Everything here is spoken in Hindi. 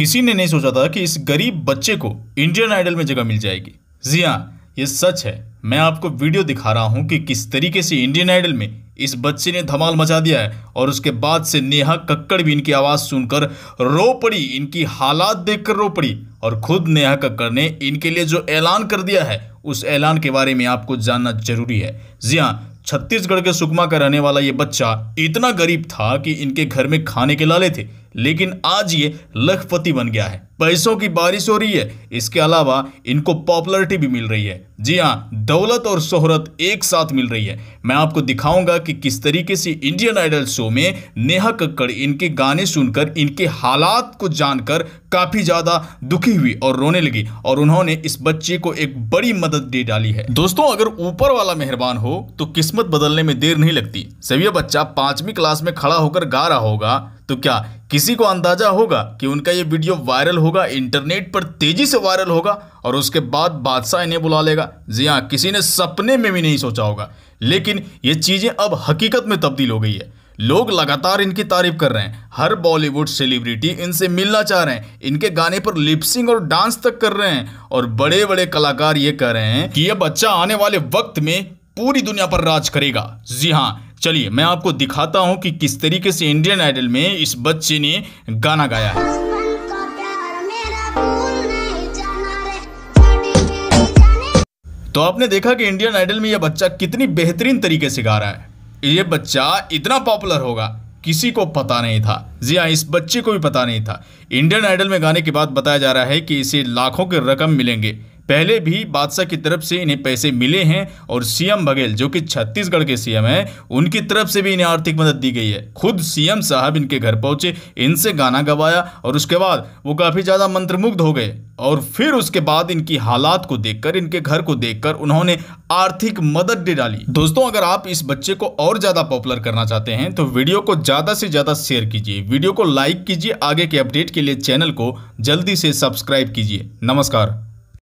किसी ने नहीं सोचा था कि इस गरीब बच्चे को इंडियन आइडल में जगह मिल जाएगी जी हाँ ये सच है मैं आपको वीडियो दिखा रहा हूँ कि किस तरीके से इंडियन आइडल में इस बच्चे ने धमाल मचा दिया है और उसके बाद से नेहा कक्कड़ भी इनकी आवाज़ सुनकर रो पड़ी इनकी हालात देखकर रो पड़ी और खुद नेहा कक्कड़ ने इनके लिए जो ऐलान कर दिया है उस ऐलान के बारे में आपको जानना जरूरी है जी हाँ छत्तीसगढ़ के सुकमा का रहने वाला ये बच्चा इतना गरीब था कि इनके घर में खाने के लाले थे लेकिन आज ये लखपति बन गया है पैसों की बारिश हो रही है इसके अलावा इनको पॉपुलरिटी भी मिल रही है जी हाँ दौलत और शोहरत एक साथ मिल रही है मैं आपको दिखाऊंगा कि किस तरीके से इंडियन आइडल शो में नेहा कक्कड़ इनके गाने सुनकर इनके हालात को जानकर काफ़ी ज़्यादा दुखी हुई और रोने लगी और उन्होंने इस बच्चे को एक बड़ी मदद दे डाली है दोस्तों अगर ऊपर वाला मेहरबान हो तो किस्मत बदलने में देर नहीं लगती सभी बच्चा पांचवी क्लास में खड़ा होकर गा रहा होगा तो क्या किसी को अंदाजा होगा कि उनका ये वीडियो वायरल होगा इंटरनेट पर तेजी से वायरल होगा और उसके बाद बादशाह इन्हें बुला लेगा जी हाँ किसी ने सपने में भी नहीं सोचा होगा लेकिन ये चीज़ें अब हकीकत में तब्दील हो गई है लोग लगातार इनकी तारीफ कर रहे हैं हर बॉलीवुड सेलिब्रिटी इनसे मिलना चाह रहे हैं इनके गाने पर लिपसिंग और डांस तक कर रहे हैं और बड़े बड़े कलाकार ये कह रहे हैं कि यह बच्चा आने वाले वक्त में पूरी दुनिया पर राज करेगा जी हाँ चलिए मैं आपको दिखाता हूँ कि किस तरीके से इंडियन आइडल में इस बच्चे ने गाना गाया है तो आपने देखा कि इंडियन आइडल में यह बच्चा कितनी बेहतरीन तरीके से गा रहा है ये बच्चा इतना पॉपुलर होगा किसी को पता नहीं था जी हाँ इस बच्चे को भी पता नहीं था इंडियन आइडल में गाने के बाद बताया जा रहा है कि इसे लाखों के रकम मिलेंगे पहले भी बादशाह की तरफ से इन्हें पैसे मिले हैं और सीएम बघेल जो कि छत्तीसगढ़ के सीएम हैं उनकी तरफ से भी इन्हें आर्थिक मदद दी गई है खुद सीएम साहब इनके घर पहुंचे इनसे गाना गवाया और उसके बाद वो काफ़ी ज़्यादा मंत्रमुग्ध हो गए और फिर उसके बाद इनकी हालात को देखकर इनके घर को देखकर उन्होंने आर्थिक मदद दे डाली दोस्तों अगर आप इस बच्चे को और ज़्यादा पॉपुलर करना चाहते हैं तो वीडियो को ज़्यादा से ज़्यादा शेयर कीजिए वीडियो को लाइक कीजिए आगे के अपडेट के लिए चैनल को जल्दी से सब्सक्राइब कीजिए नमस्कार